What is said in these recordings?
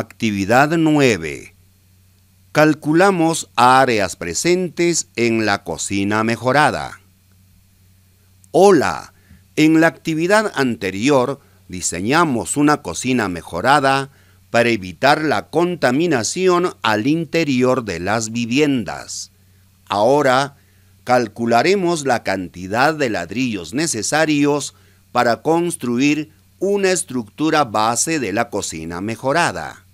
Actividad 9. Calculamos áreas presentes en la cocina mejorada. Hola, en la actividad anterior diseñamos una cocina mejorada para evitar la contaminación al interior de las viviendas. Ahora calcularemos la cantidad de ladrillos necesarios para construir una estructura base de la cocina mejorada.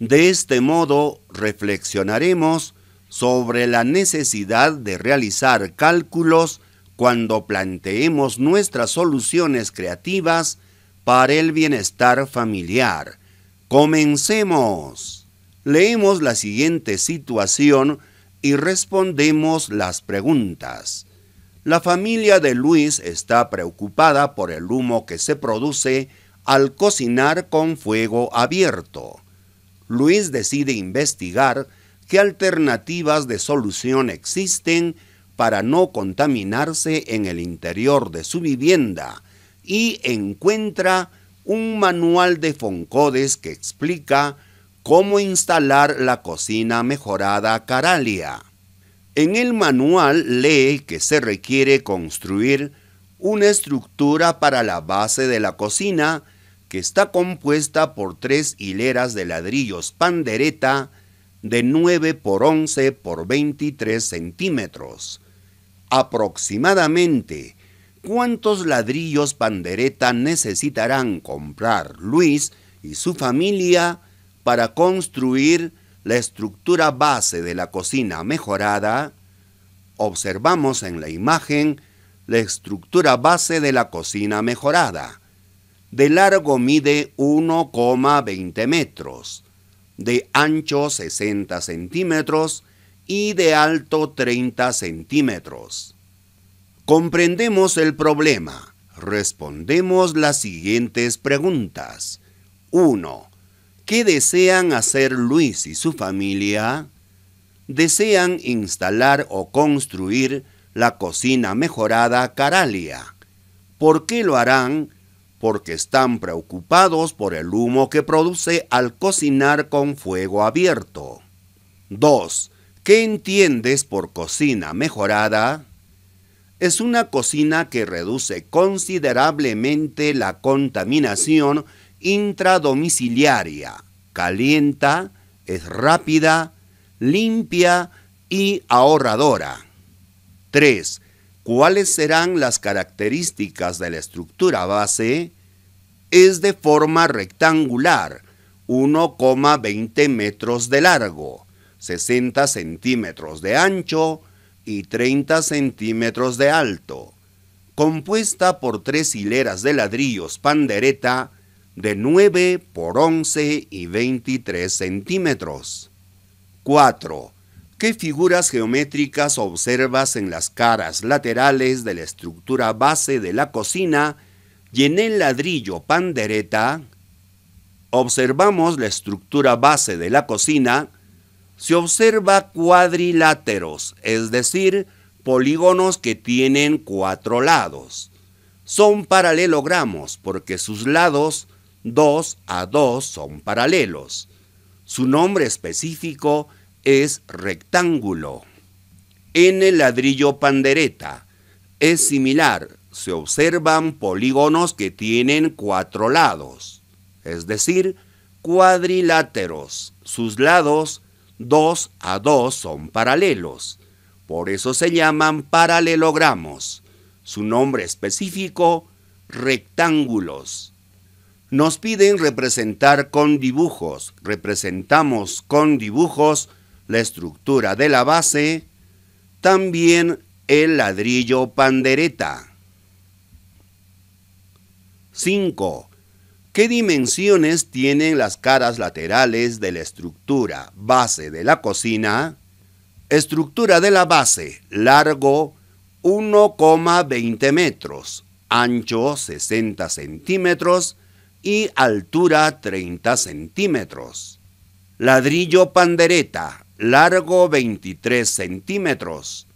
De este modo, reflexionaremos sobre la necesidad de realizar cálculos cuando planteemos nuestras soluciones creativas para el bienestar familiar. Comencemos. Leemos la siguiente situación y respondemos las preguntas. La familia de Luis está preocupada por el humo que se produce al cocinar con fuego abierto. Luis decide investigar qué alternativas de solución existen para no contaminarse en el interior de su vivienda y encuentra un manual de Foncodes que explica cómo instalar la cocina mejorada Caralia. En el manual lee que se requiere construir una estructura para la base de la cocina que está compuesta por tres hileras de ladrillos pandereta de 9 por 11 x 23 centímetros. Aproximadamente, ¿cuántos ladrillos pandereta necesitarán comprar Luis y su familia para construir la estructura base de la cocina mejorada? Observamos en la imagen la estructura base de la cocina mejorada. De largo mide 1,20 metros, de ancho 60 centímetros y de alto 30 centímetros. Comprendemos el problema. Respondemos las siguientes preguntas. 1. ¿Qué desean hacer Luis y su familia? Desean instalar o construir la cocina mejorada Caralia. ¿Por qué lo harán? porque están preocupados por el humo que produce al cocinar con fuego abierto. 2. ¿Qué entiendes por cocina mejorada? Es una cocina que reduce considerablemente la contaminación intradomiciliaria, calienta, es rápida, limpia y ahorradora. 3 cuáles serán las características de la estructura base, es de forma rectangular, 1,20 metros de largo, 60 centímetros de ancho y 30 centímetros de alto, compuesta por tres hileras de ladrillos pandereta de 9 por 11 y 23 centímetros. 4. ¿Qué figuras geométricas observas en las caras laterales de la estructura base de la cocina y en el ladrillo pandereta? Observamos la estructura base de la cocina. Se observa cuadriláteros, es decir, polígonos que tienen cuatro lados. Son paralelogramos porque sus lados 2 a 2 son paralelos. Su nombre específico es rectángulo. En el ladrillo pandereta es similar. Se observan polígonos que tienen cuatro lados, es decir, cuadriláteros. Sus lados dos a dos, son paralelos. Por eso se llaman paralelogramos. Su nombre específico, rectángulos. Nos piden representar con dibujos. Representamos con dibujos la estructura de la base, también el ladrillo pandereta. 5. ¿Qué dimensiones tienen las caras laterales de la estructura base de la cocina? Estructura de la base, largo 1,20 metros, ancho 60 centímetros y altura 30 centímetros. Ladrillo pandereta, largo 23 centímetros,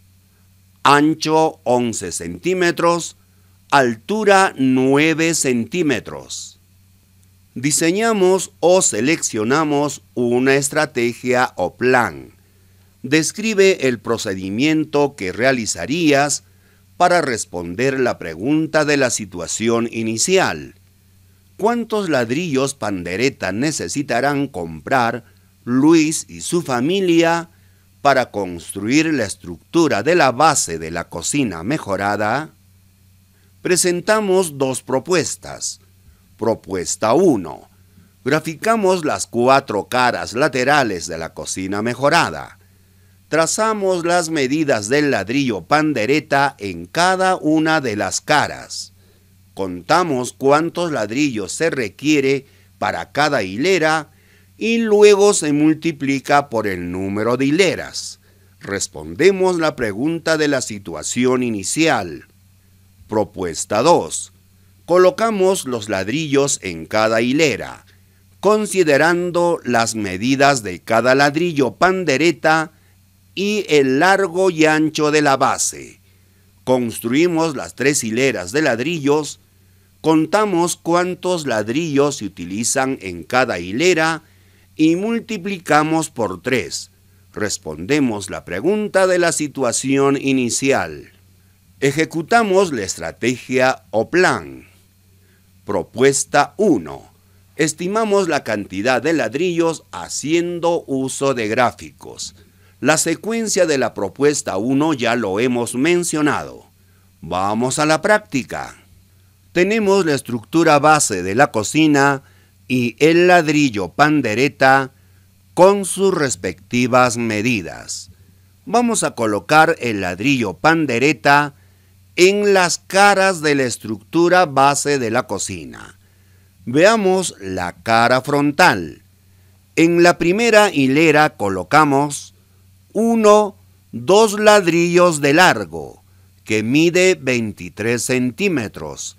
ancho 11 centímetros, altura 9 centímetros. Diseñamos o seleccionamos una estrategia o plan. Describe el procedimiento que realizarías para responder la pregunta de la situación inicial. ¿Cuántos ladrillos pandereta necesitarán comprar Luis y su familia para construir la estructura de la base de la cocina mejorada, presentamos dos propuestas. Propuesta 1. Graficamos las cuatro caras laterales de la cocina mejorada. Trazamos las medidas del ladrillo pandereta en cada una de las caras. Contamos cuántos ladrillos se requiere para cada hilera y luego se multiplica por el número de hileras. Respondemos la pregunta de la situación inicial. Propuesta 2. Colocamos los ladrillos en cada hilera, considerando las medidas de cada ladrillo pandereta y el largo y ancho de la base. Construimos las tres hileras de ladrillos, contamos cuántos ladrillos se utilizan en cada hilera y multiplicamos por 3. Respondemos la pregunta de la situación inicial. Ejecutamos la estrategia o plan. Propuesta 1. Estimamos la cantidad de ladrillos haciendo uso de gráficos. La secuencia de la propuesta 1 ya lo hemos mencionado. Vamos a la práctica. Tenemos la estructura base de la cocina y el ladrillo pandereta con sus respectivas medidas. Vamos a colocar el ladrillo pandereta en las caras de la estructura base de la cocina. Veamos la cara frontal. En la primera hilera colocamos uno, dos ladrillos de largo, que mide 23 centímetros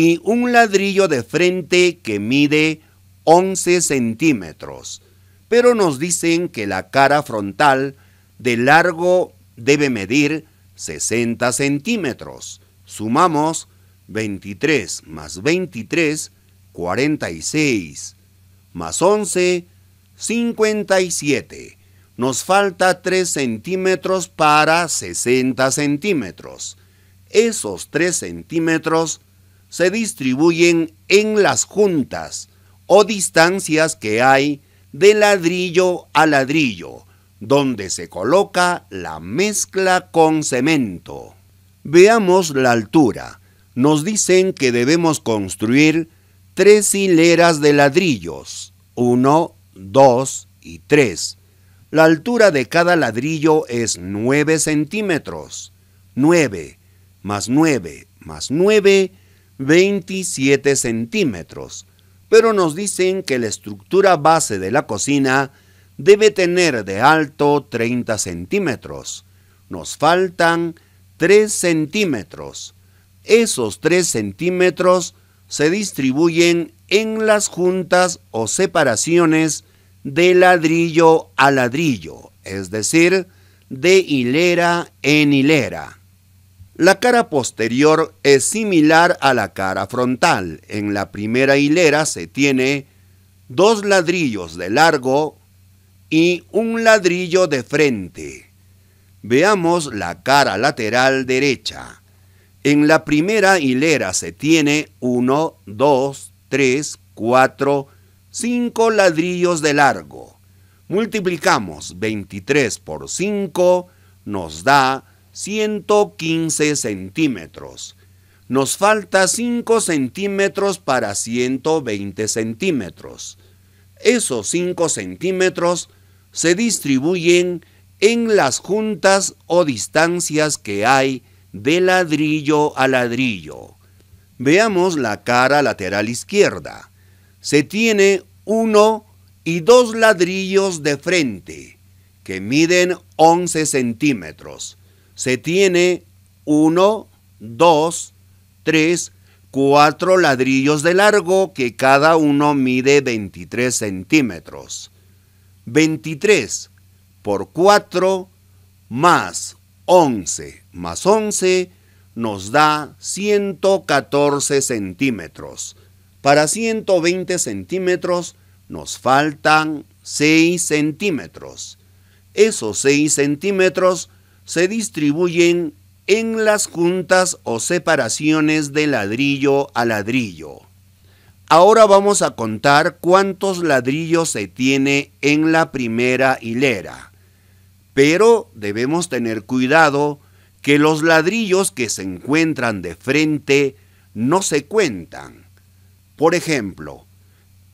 y un ladrillo de frente que mide 11 centímetros, pero nos dicen que la cara frontal de largo debe medir 60 centímetros. Sumamos 23 más 23, 46, más 11, 57. Nos falta 3 centímetros para 60 centímetros. Esos 3 centímetros se distribuyen en las juntas o distancias que hay de ladrillo a ladrillo, donde se coloca la mezcla con cemento. Veamos la altura. Nos dicen que debemos construir tres hileras de ladrillos, Uno, dos y tres. La altura de cada ladrillo es 9 centímetros. 9 más 9 más 9 27 centímetros, pero nos dicen que la estructura base de la cocina debe tener de alto 30 centímetros. Nos faltan 3 centímetros. Esos 3 centímetros se distribuyen en las juntas o separaciones de ladrillo a ladrillo, es decir, de hilera en hilera. La cara posterior es similar a la cara frontal. En la primera hilera se tiene dos ladrillos de largo y un ladrillo de frente. Veamos la cara lateral derecha. En la primera hilera se tiene uno, dos, tres, cuatro, cinco ladrillos de largo. Multiplicamos 23 por 5 nos da 115 centímetros. Nos falta 5 centímetros para 120 centímetros. Esos 5 centímetros se distribuyen en las juntas o distancias que hay de ladrillo a ladrillo. Veamos la cara lateral izquierda. Se tiene uno y dos ladrillos de frente, que miden 11 centímetros se tiene 1, 2, 3, 4 ladrillos de largo que cada uno mide 23 centímetros. 23 por 4 más 11 más 11 nos da 114 centímetros. Para 120 centímetros nos faltan 6 centímetros. Esos 6 centímetros se distribuyen en las juntas o separaciones de ladrillo a ladrillo. Ahora vamos a contar cuántos ladrillos se tiene en la primera hilera. Pero debemos tener cuidado que los ladrillos que se encuentran de frente no se cuentan. Por ejemplo,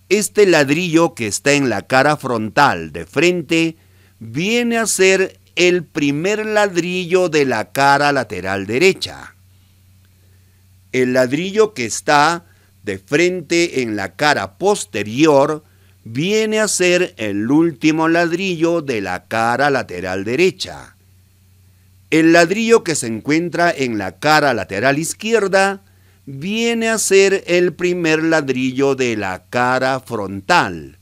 este ladrillo que está en la cara frontal de frente viene a ser el primer ladrillo de la cara lateral derecha. El ladrillo que está de frente en la cara posterior viene a ser el último ladrillo de la cara lateral derecha. El ladrillo que se encuentra en la cara lateral izquierda viene a ser el primer ladrillo de la cara frontal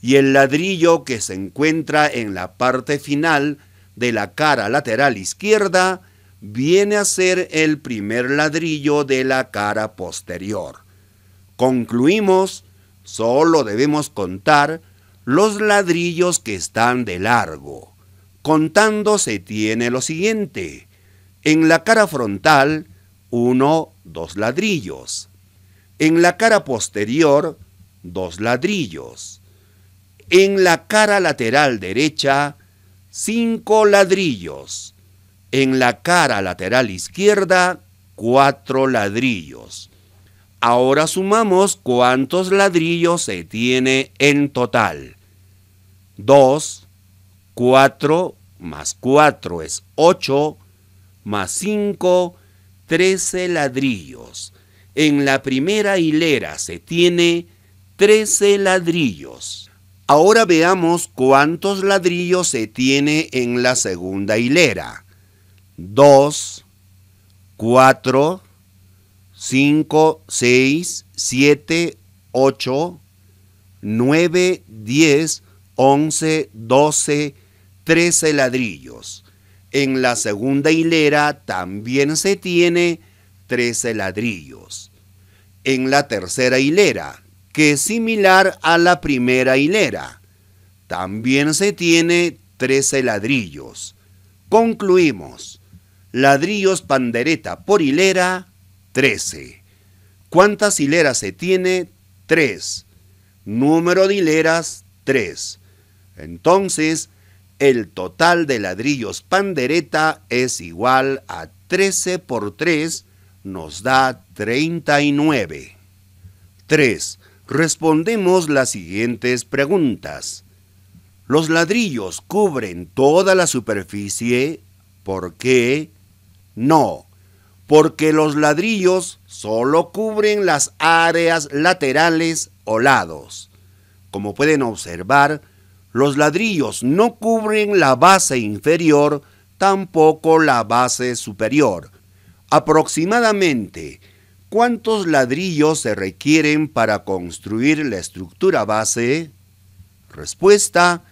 y el ladrillo que se encuentra en la parte final de la cara lateral izquierda viene a ser el primer ladrillo de la cara posterior. Concluimos, solo debemos contar los ladrillos que están de largo. Contando se tiene lo siguiente. En la cara frontal, uno, dos ladrillos. En la cara posterior, dos ladrillos. En la cara lateral derecha, 5 ladrillos. En la cara lateral izquierda, cuatro ladrillos. Ahora sumamos cuántos ladrillos se tiene en total. 2, 4 más 4 es 8, más 5, 13 ladrillos. En la primera hilera se tiene 13 ladrillos. Ahora veamos cuántos ladrillos se tiene en la segunda hilera. 2, 4, 5, 6, 7, 8, 9, 10, 11, 12, 13 ladrillos. En la segunda hilera también se tiene 13 ladrillos. En la tercera hilera que es similar a la primera hilera. También se tiene 13 ladrillos. Concluimos. Ladrillos pandereta por hilera, 13. ¿Cuántas hileras se tiene? 3. Número de hileras, 3. Entonces, el total de ladrillos pandereta es igual a 13 por 3, nos da 39. 3 respondemos las siguientes preguntas. ¿Los ladrillos cubren toda la superficie? ¿Por qué? No, porque los ladrillos solo cubren las áreas laterales o lados. Como pueden observar, los ladrillos no cubren la base inferior, tampoco la base superior. Aproximadamente ¿Cuántos ladrillos se requieren para construir la estructura base? Respuesta,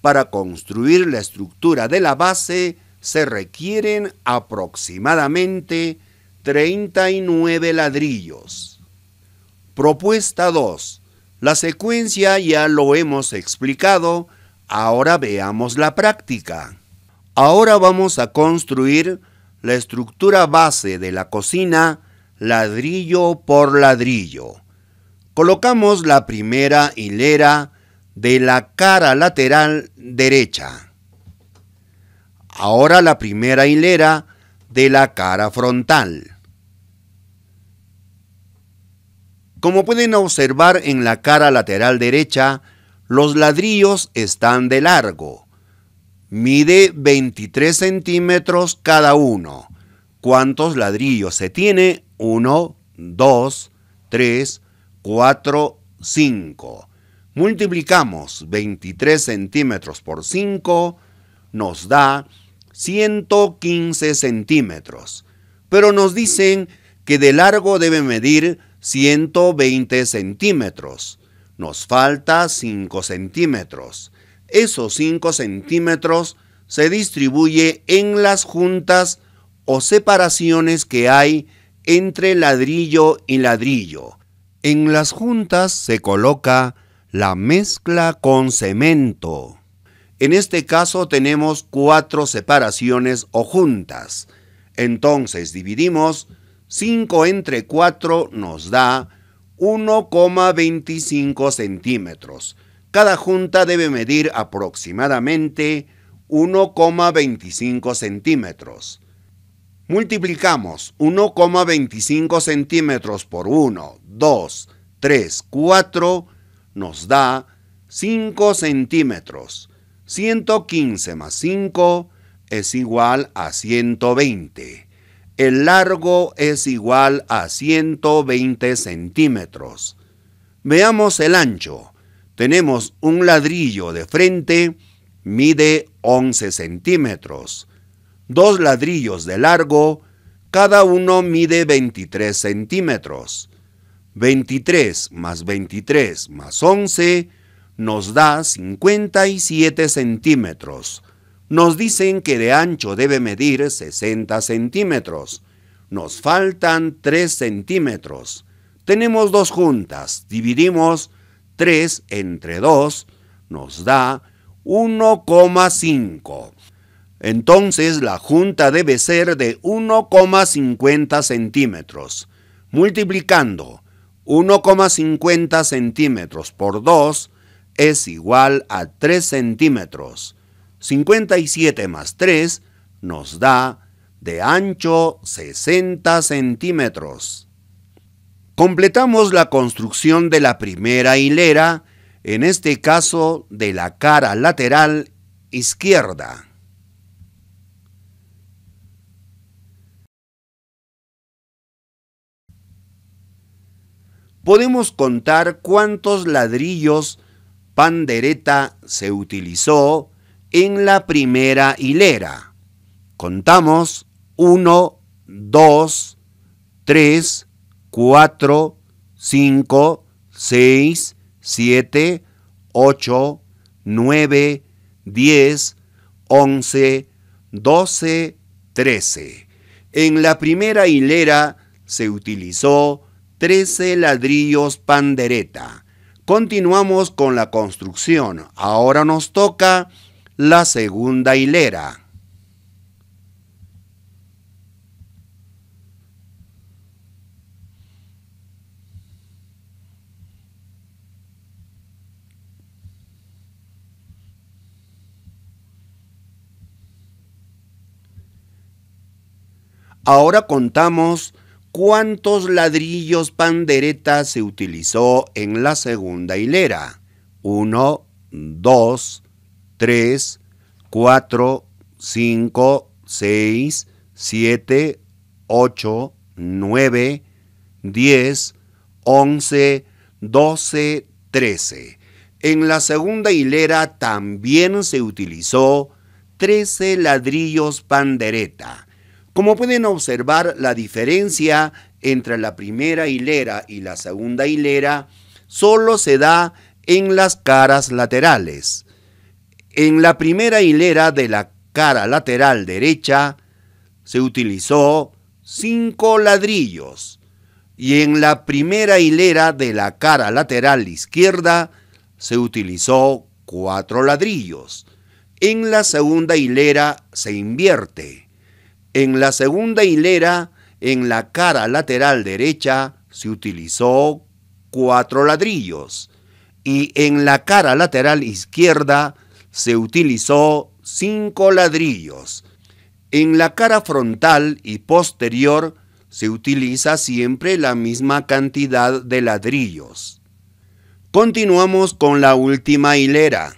para construir la estructura de la base se requieren aproximadamente 39 ladrillos. Propuesta 2. La secuencia ya lo hemos explicado, ahora veamos la práctica. Ahora vamos a construir la estructura base de la cocina ladrillo por ladrillo. Colocamos la primera hilera de la cara lateral derecha. Ahora la primera hilera de la cara frontal. Como pueden observar en la cara lateral derecha, los ladrillos están de largo. Mide 23 centímetros cada uno. ¿Cuántos ladrillos se tiene 1, 2, 3, 4, 5. Multiplicamos 23 centímetros por 5, nos da 115 centímetros. Pero nos dicen que de largo debe medir 120 centímetros. Nos falta 5 centímetros. Esos 5 centímetros se distribuye en las juntas o separaciones que hay entre ladrillo y ladrillo. En las juntas se coloca la mezcla con cemento. En este caso tenemos cuatro separaciones o juntas. Entonces dividimos 5 entre 4 nos da 1,25 centímetros. Cada junta debe medir aproximadamente 1,25 centímetros. Multiplicamos 1,25 centímetros por 1, 2, 3, 4, nos da 5 centímetros. 115 más 5 es igual a 120. El largo es igual a 120 centímetros. Veamos el ancho. Tenemos un ladrillo de frente, mide 11 centímetros dos ladrillos de largo, cada uno mide 23 centímetros. 23 más 23 más 11 nos da 57 centímetros. Nos dicen que de ancho debe medir 60 centímetros. Nos faltan 3 centímetros. Tenemos dos juntas, dividimos 3 entre 2, nos da 1,5 entonces la junta debe ser de 1,50 centímetros. Multiplicando 1,50 centímetros por 2 es igual a 3 centímetros. 57 más 3 nos da de ancho 60 centímetros. Completamos la construcción de la primera hilera, en este caso de la cara lateral izquierda. podemos contar cuántos ladrillos pandereta se utilizó en la primera hilera. Contamos 1, 2, 3, 4, 5, 6, 7, 8, 9, 10, 11, 12, 13. En la primera hilera se utilizó 13 ladrillos pandereta. Continuamos con la construcción. Ahora nos toca la segunda hilera. Ahora contamos ¿Cuántos ladrillos pandereta se utilizó en la segunda hilera? 1, 2, 3, 4, 5, 6, 7, 8, 9, 10, 11, 12, 13. En la segunda hilera también se utilizó 13 ladrillos pandereta. Como pueden observar, la diferencia entre la primera hilera y la segunda hilera solo se da en las caras laterales. En la primera hilera de la cara lateral derecha se utilizó cinco ladrillos y en la primera hilera de la cara lateral izquierda se utilizó cuatro ladrillos. En la segunda hilera se invierte en la segunda hilera, en la cara lateral derecha, se utilizó cuatro ladrillos y en la cara lateral izquierda se utilizó cinco ladrillos. En la cara frontal y posterior se utiliza siempre la misma cantidad de ladrillos. Continuamos con la última hilera.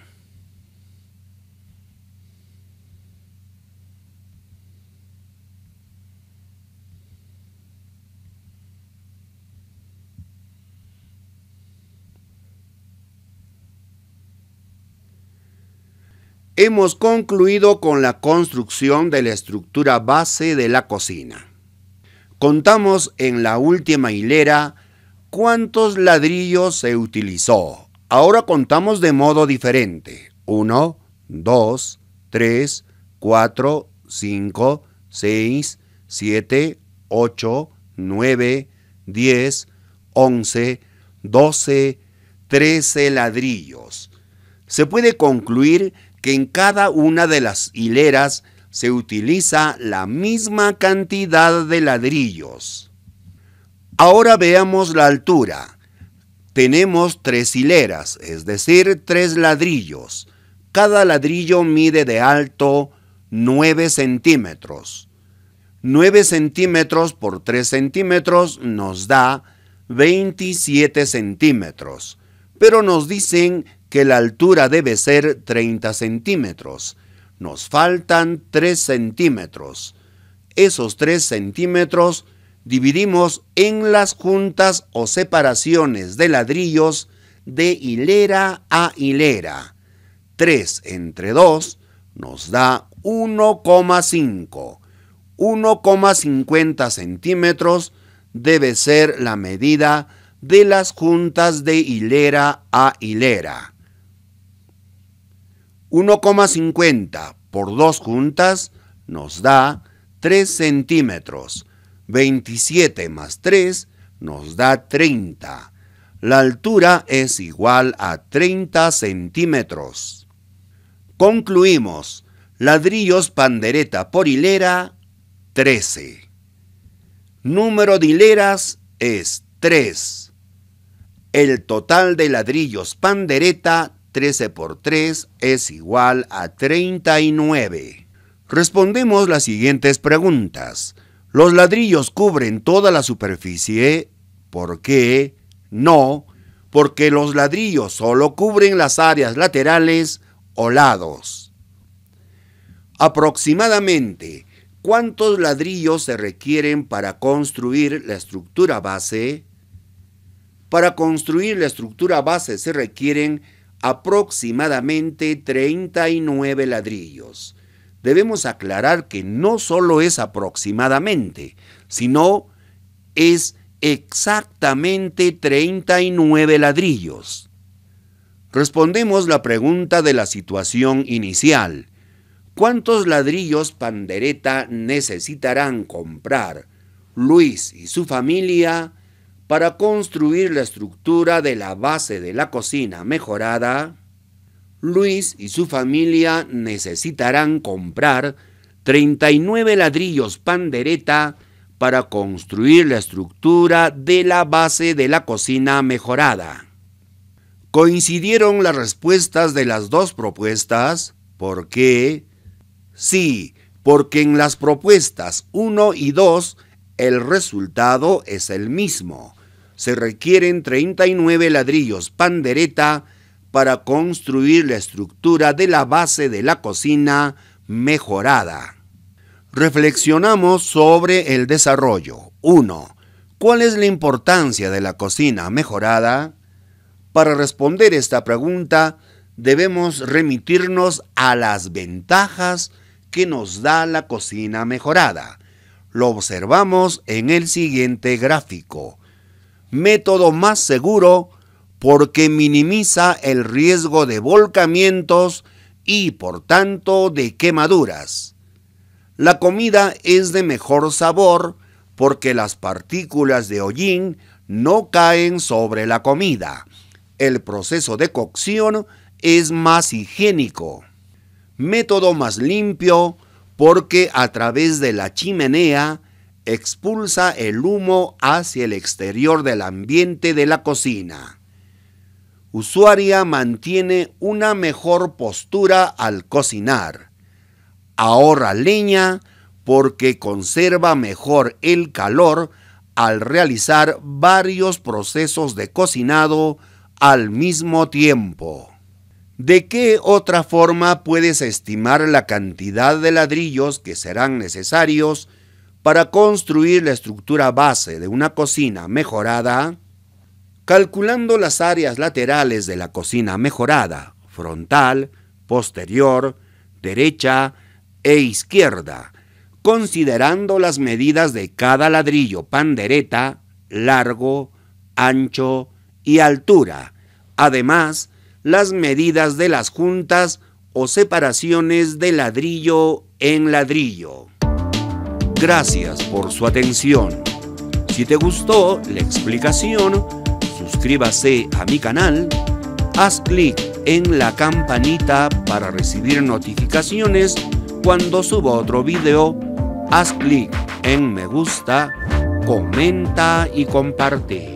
hemos concluido con la construcción de la estructura base de la cocina. Contamos en la última hilera cuántos ladrillos se utilizó. Ahora contamos de modo diferente. 1, 2, 3, 4, 5, 6, 7, 8, 9, 10, 11, 12, 13 ladrillos. Se puede concluir que en cada una de las hileras se utiliza la misma cantidad de ladrillos. Ahora veamos la altura. Tenemos tres hileras, es decir, tres ladrillos. Cada ladrillo mide de alto 9 centímetros. 9 centímetros por 3 centímetros nos da 27 centímetros. Pero nos dicen que la altura debe ser 30 centímetros. Nos faltan 3 centímetros. Esos 3 centímetros dividimos en las juntas o separaciones de ladrillos de hilera a hilera. 3 entre 2 nos da 1,5. 1,50 centímetros debe ser la medida de las juntas de hilera a hilera. 1,50 por 2 juntas nos da 3 centímetros. 27 más 3 nos da 30. La altura es igual a 30 centímetros. Concluimos. Ladrillos pandereta por hilera, 13. Número de hileras es 3. El total de ladrillos pandereta, 13 por 3 es igual a 39. Respondemos las siguientes preguntas. ¿Los ladrillos cubren toda la superficie? ¿Por qué? No, porque los ladrillos solo cubren las áreas laterales o lados. Aproximadamente, ¿cuántos ladrillos se requieren para construir la estructura base? Para construir la estructura base se requieren aproximadamente 39 ladrillos. Debemos aclarar que no solo es aproximadamente, sino es exactamente 39 ladrillos. Respondemos la pregunta de la situación inicial. ¿Cuántos ladrillos pandereta necesitarán comprar Luis y su familia? para construir la estructura de la base de la cocina mejorada, Luis y su familia necesitarán comprar 39 ladrillos pandereta para construir la estructura de la base de la cocina mejorada. Coincidieron las respuestas de las dos propuestas. ¿Por qué? Sí, porque en las propuestas 1 y 2 el resultado es el mismo se requieren 39 ladrillos pandereta para construir la estructura de la base de la cocina mejorada. Reflexionamos sobre el desarrollo. 1. ¿Cuál es la importancia de la cocina mejorada? Para responder esta pregunta, debemos remitirnos a las ventajas que nos da la cocina mejorada. Lo observamos en el siguiente gráfico método más seguro porque minimiza el riesgo de volcamientos y por tanto de quemaduras. La comida es de mejor sabor porque las partículas de hollín no caen sobre la comida. El proceso de cocción es más higiénico. Método más limpio porque a través de la chimenea expulsa el humo hacia el exterior del ambiente de la cocina. Usuaria mantiene una mejor postura al cocinar. Ahorra leña porque conserva mejor el calor al realizar varios procesos de cocinado al mismo tiempo. ¿De qué otra forma puedes estimar la cantidad de ladrillos que serán necesarios para construir la estructura base de una cocina mejorada, calculando las áreas laterales de la cocina mejorada, frontal, posterior, derecha e izquierda, considerando las medidas de cada ladrillo pandereta, largo, ancho y altura, además las medidas de las juntas o separaciones de ladrillo en ladrillo. Gracias por su atención. Si te gustó la explicación, suscríbase a mi canal, haz clic en la campanita para recibir notificaciones cuando suba otro video, haz clic en me gusta, comenta y comparte.